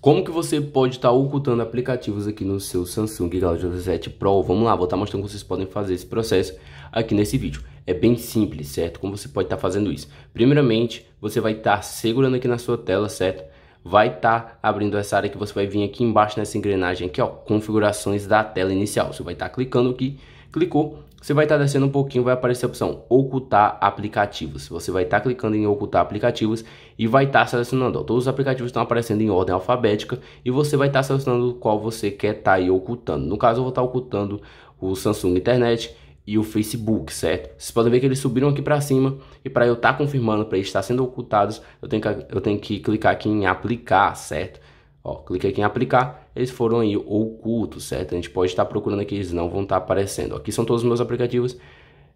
Como que você pode estar tá ocultando aplicativos aqui no seu Samsung Galaxy S7 Pro? Vamos lá, vou estar tá mostrando como vocês podem fazer esse processo aqui nesse vídeo. É bem simples, certo? Como você pode estar tá fazendo isso? Primeiramente, você vai estar tá segurando aqui na sua tela, certo? Vai estar tá abrindo essa área que você vai vir aqui embaixo nessa engrenagem aqui, ó, configurações da tela inicial. Você vai estar tá clicando aqui, clicou, você vai estar tá descendo um pouquinho, vai aparecer a opção ocultar aplicativos. Você vai estar tá clicando em ocultar aplicativos e vai estar tá selecionando. Ó, todos os aplicativos estão aparecendo em ordem alfabética e você vai estar selecionando qual você quer estar aí ocultando. No caso, eu vou estar ocultando o Samsung Internet e o Facebook, certo? Vocês podem ver que eles subiram aqui para cima e para eu estar confirmando para estar sendo ocultados, eu tenho que eu tenho que clicar aqui em aplicar, certo? Ó, cliquei aqui em aplicar eles foram aí ocultos, certo? A gente pode estar procurando aqui, eles não vão estar aparecendo. Aqui são todos os meus aplicativos.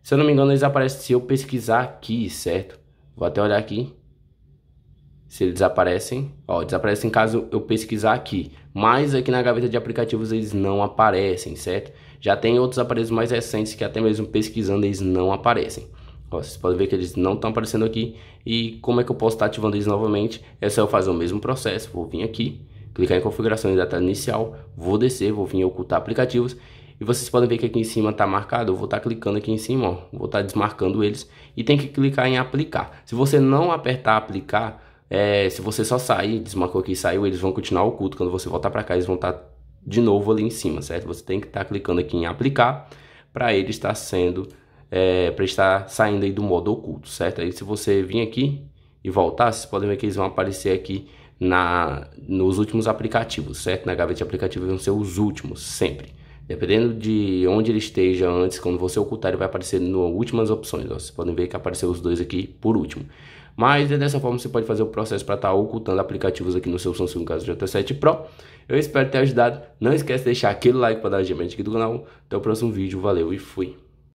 Se eu não me engano, eles aparecem se eu pesquisar aqui, certo? Vou até olhar aqui. Se eles desaparecem, ó, desaparecem caso eu pesquisar aqui. Mas aqui na gaveta de aplicativos eles não aparecem, certo? Já tem outros aparelhos mais recentes que até mesmo pesquisando eles não aparecem. Ó, vocês podem ver que eles não estão aparecendo aqui. E como é que eu posso estar ativando eles novamente? É só eu fazer o mesmo processo. Vou vir aqui clicar em configurações da data inicial, vou descer, vou vir ocultar aplicativos e vocês podem ver que aqui em cima está marcado, eu vou estar tá clicando aqui em cima, ó, vou estar tá desmarcando eles e tem que clicar em aplicar. Se você não apertar aplicar, é, se você só sair, desmarcou aqui e saiu, eles vão continuar oculto, quando você voltar para cá eles vão estar tá de novo ali em cima, certo? Você tem que estar tá clicando aqui em aplicar para ele estar sendo, é, para estar saindo aí do modo oculto, certo? Aí se você vir aqui e voltar, vocês podem ver que eles vão aparecer aqui na, nos últimos aplicativos, certo? Na gaveta de aplicativos vão ser os últimos, sempre. Dependendo de onde ele esteja antes, quando você ocultar, ele vai aparecer nas últimas opções. Ó. Vocês podem ver que apareceu os dois aqui por último. Mas é dessa forma você pode fazer o processo para estar tá ocultando aplicativos aqui no seu Samsung Galaxy J7 Pro. Eu espero ter ajudado. Não esquece de deixar aquele like para dar a aqui do canal. Até o próximo vídeo. Valeu e fui.